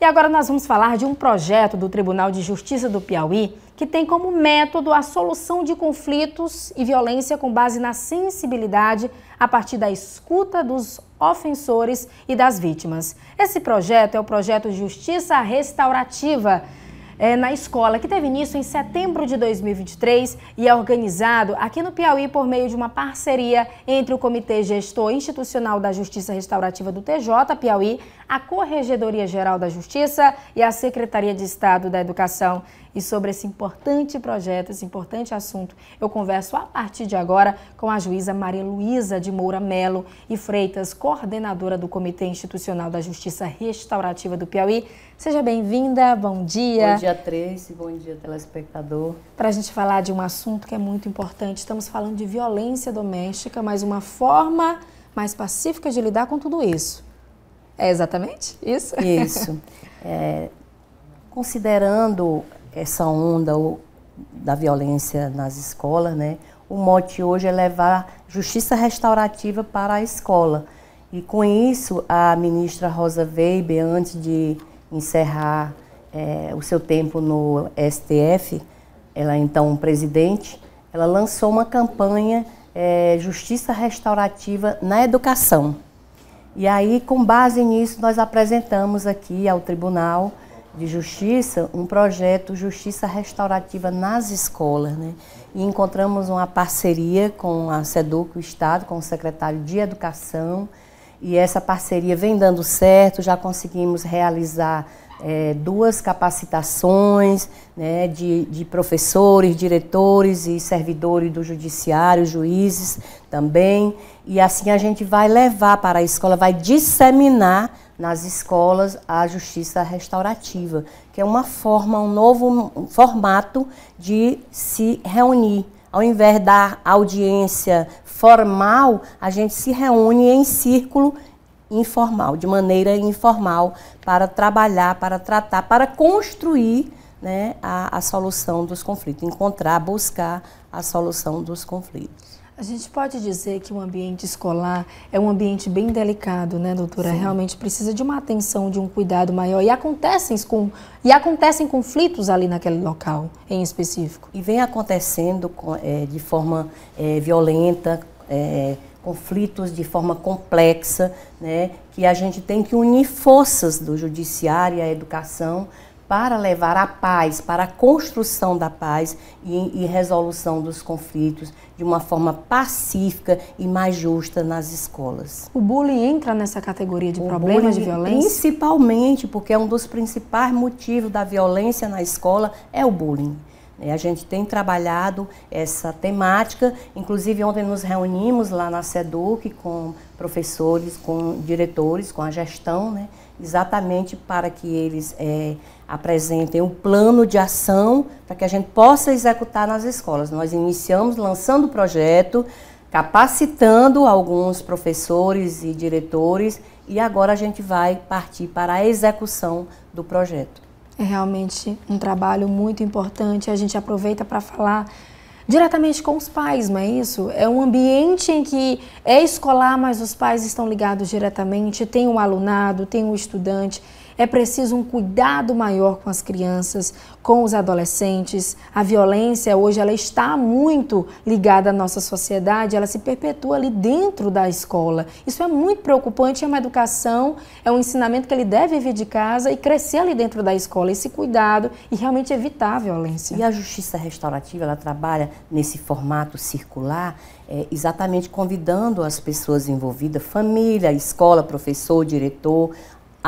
E agora nós vamos falar de um projeto do Tribunal de Justiça do Piauí que tem como método a solução de conflitos e violência com base na sensibilidade a partir da escuta dos ofensores e das vítimas. Esse projeto é o projeto Justiça Restaurativa. É, na escola, que teve início em setembro de 2023 e é organizado aqui no Piauí por meio de uma parceria entre o Comitê Gestor Institucional da Justiça Restaurativa do TJ Piauí, a Corregedoria Geral da Justiça e a Secretaria de Estado da Educação. E sobre esse importante projeto, esse importante assunto, eu converso a partir de agora com a juíza Maria Luísa de Moura Melo e Freitas, coordenadora do Comitê Institucional da Justiça Restaurativa do Piauí. Seja bem-vinda, bom dia. Bom dia, Tracy, bom dia, telespectador. Para a gente falar de um assunto que é muito importante, estamos falando de violência doméstica, mas uma forma mais pacífica de lidar com tudo isso é exatamente isso? Isso. É, considerando essa onda da violência nas escolas, né, o mote hoje é levar justiça restaurativa para a escola. E com isso, a ministra Rosa Weber, antes de encerrar é, o seu tempo no STF, ela é então presidente, ela lançou uma campanha é, Justiça Restaurativa na Educação. E aí, com base nisso, nós apresentamos aqui ao Tribunal de Justiça um projeto Justiça Restaurativa nas Escolas. Né? E encontramos uma parceria com a SEDUC, o Estado, com o secretário de Educação, e essa parceria vem dando certo, já conseguimos realizar é, duas capacitações né, de, de, professores, diretores e servidores do judiciário, juízes também. E assim a gente vai levar para a escola, vai disseminar nas escolas a justiça restaurativa, que é uma forma, um novo formato de se reunir. Ao invés da audiência formal, a gente se reúne em círculo informal, de maneira informal, para trabalhar, para tratar, para construir né, a, a solução dos conflitos, encontrar, buscar a solução dos conflitos. A gente pode dizer que o ambiente escolar é um ambiente bem delicado, né, doutora? Sim. Realmente precisa de uma atenção, de um cuidado maior. E acontecem, com, e acontecem conflitos ali naquele local em específico. E vem acontecendo é, de forma é, violenta, é, conflitos de forma complexa, né, que a gente tem que unir forças do judiciário e a educação para levar a paz, para a construção da paz e, e, resolução dos conflitos de uma forma pacífica e mais justa nas escolas. O bullying entra nessa categoria de o problemas bullying, de violência? Principalmente porque é um dos principais motivos da violência na escola é o bullying. É, a gente tem trabalhado essa temática, inclusive ontem nos reunimos lá na SEDUC com professores, com diretores, com a gestão, né? exatamente para que eles é, apresentem um plano de ação para que a gente possa executar nas escolas. Nós iniciamos lançando o projeto, capacitando alguns professores e diretores e agora a gente vai partir para a execução do projeto. É realmente um trabalho muito importante. A gente aproveita para falar diretamente com os pais, não é isso? É um ambiente em que é escolar, mas os pais estão ligados diretamente. Tem o um alunado, tem o um estudante. É preciso um cuidado maior com as crianças, com os adolescentes. A violência hoje ela está muito ligada à nossa sociedade, ela se perpetua ali dentro da escola. Isso é muito preocupante, é uma educação, é um ensinamento que ele deve vir de casa e crescer ali dentro da escola, esse cuidado e realmente evitar a violência. E a justiça restaurativa, ela trabalha nesse formato circular, é, exatamente convidando as pessoas envolvidas, família, escola, professor, diretor,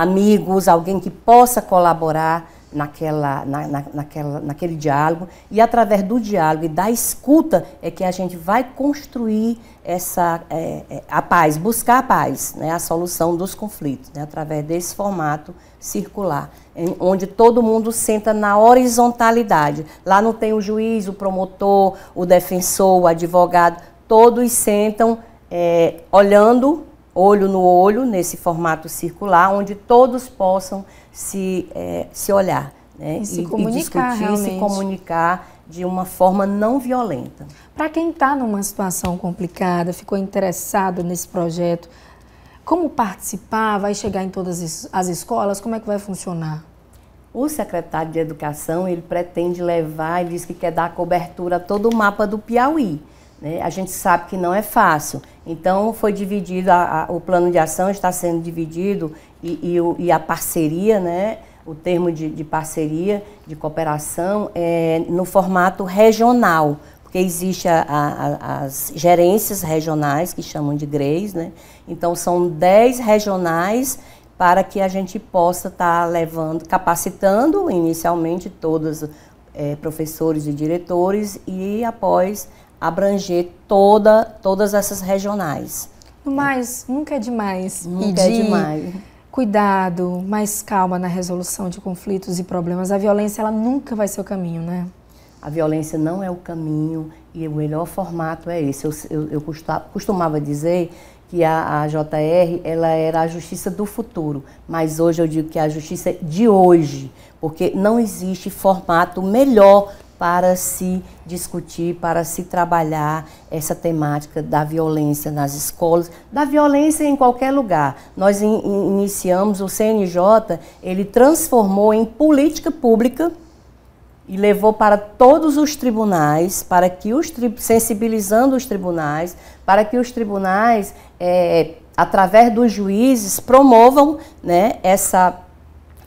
amigos, alguém que possa colaborar naquela, na, na, naquela, naquele diálogo. E através do diálogo e da escuta é que a gente vai construir essa, é, é, a paz, buscar a paz, né, a solução dos conflitos, né, através desse formato circular, em, onde todo mundo senta na horizontalidade. Lá não tem o juiz, o promotor, o defensor, o advogado, todos sentam é, olhando olho no olho, nesse formato circular, onde todos possam se, é, se olhar né? e, se e, e discutir, realmente. se comunicar de uma forma não violenta. Para quem está numa situação complicada, ficou interessado nesse projeto, como participar? Vai chegar em todas as escolas? Como é que vai funcionar? O secretário de Educação, ele pretende levar, ele diz que quer dar cobertura a todo o mapa do Piauí. Né? A gente sabe que não é fácil. Então, foi dividido, a, a, o plano de ação está sendo dividido e, e, e a parceria, né? o termo de, de parceria, de cooperação, é no formato regional, porque existem as gerências regionais, que chamam de GREIS, né? então são 10 regionais para que a gente possa estar tá levando, capacitando inicialmente todos é, professores e diretores e após abranger toda, todas essas regionais. Mais nunca é demais. Nunca é, é demais. Cuidado, mais calma na resolução de conflitos e problemas. A violência ela nunca vai ser o caminho, né? A violência não é o caminho e o melhor formato é esse. Eu, eu, eu costumava dizer que a, a, JR ela era a justiça do futuro, mas hoje eu digo que é a justiça de hoje, porque não existe formato melhor para se discutir, para se trabalhar essa temática da violência nas escolas, da violência em qualquer lugar. Nós in iniciamos o CNJ, ele transformou em política pública e levou para todos os tribunais, para que os tri sensibilizando os tribunais, para que os tribunais, é, através dos juízes, promovam né, essa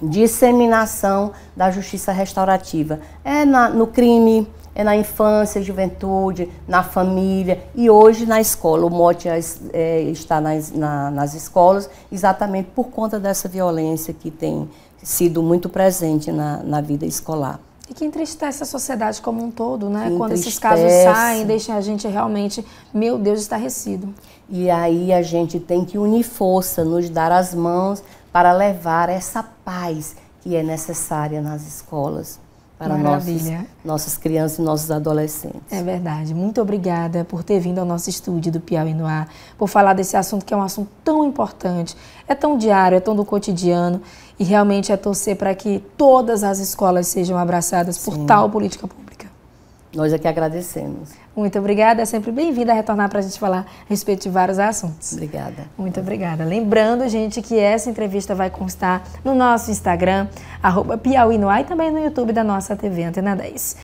disseminação da justiça restaurativa. É na, no crime, é na infância, juventude, na família e hoje na escola. O mote é, é, está nas, na, nas escolas exatamente por conta dessa violência que tem sido muito presente na, na vida escolar. E que entristece a sociedade como um todo, né? Que Quando esses casos saem, deixam a gente realmente, meu Deus, estarrecido. E aí a gente tem que unir força, nos dar as mãos, para levar essa paz que é necessária nas escolas para nossos, nossas crianças e nossos adolescentes. É verdade. Muito obrigada por ter vindo ao nosso estúdio do Piauí no Ar, por falar desse assunto que é um assunto tão importante, é tão diário, é tão do cotidiano e realmente é torcer para que todas as escolas sejam abraçadas Sim. por tal política pública. Nós aqui agradecemos. Muito obrigada, é sempre bem-vinda a retornar para a gente falar a respeito de vários assuntos. Obrigada. Muito obrigada. Lembrando, gente, que essa entrevista vai constar no nosso Instagram, arroba Piauí no ar, e também no YouTube da nossa TV Antena 10.